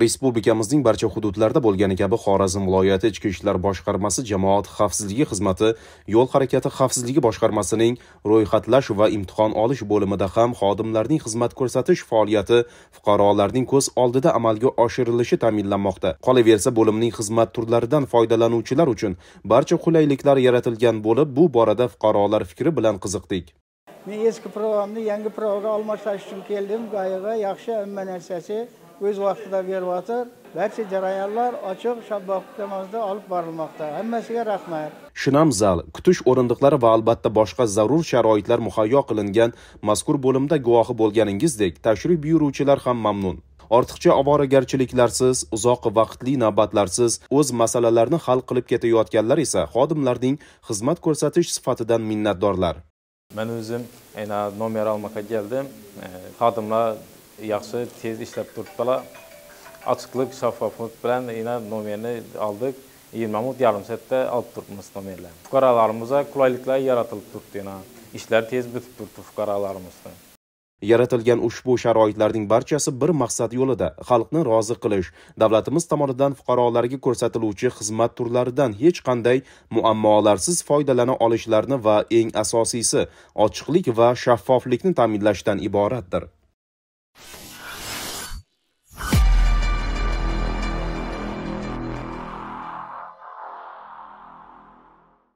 respublikamizning barcha hududlarida bo'lgani kabi xorazm viloyati ichki ishlar boshqarmasi jamoat xavfsizligi xizmati yo'l harakati xavfsizligi boshqarmasining ro'yxatlash va imtihon olish bo'limida ham xodimlarning xizmat ko'rsatish faoliyati fuqarolarning ko'z oldida amalga oshirilishi ta'minlanmoqda qolaversa bo'limning xizmat turlaridan foydalanuvchilar uchun barcha qulayliklar yaratilgan bo'lib bu borada fuqarolar fikri bilan qiziqdik men eski programmani yangi programmaga almashtirish uchun keldim boyagi yaxshi hamma narsasi o'z vaqtida beryapti barcha jarayonlar ochiq shabboh tarzda olib borilmoqda hammasiga rahmat shinam zal kutish o'rindiqlari va albatta boshqa zarur sharoitlar muhayyo qilingan mazkur bo'limda guvohi bo'lganingizdek tashrif buyuruvchilar ham mamnun ortiqcha ovoragarchiliklarsiz uzoq vaqtli navbatlarsiz o'z masalalarini hal qilib ketayotganlar esa xodimlarning xizmat ko'rsatish sifatidan minnatdorlar men o'zim nomer olmoqqa keldim xodimlar yaxşı tez ishlab turibdilar ochiqlik shaffoflik bilan yana nomerni oldik 20 minut yarım soatda olib turibmiz nomerlarni fuqarolarimizga qulayliklar yaratilib turibdi yana ishlar tez bitib turibdi fuqarolarimizda yaratilgan ushbu sharoitlarning barchasi bir maqsad yo'lida xalqni rozi qilish davlatimiz tomonidan fuqarolarga ko'rsatiluvchi xizmat turlaridan hech qanday muammolarsiz foydalana olishlarini va eng asosiysi ochiqlik va shaffoflikni ta'minlashdan iboratdir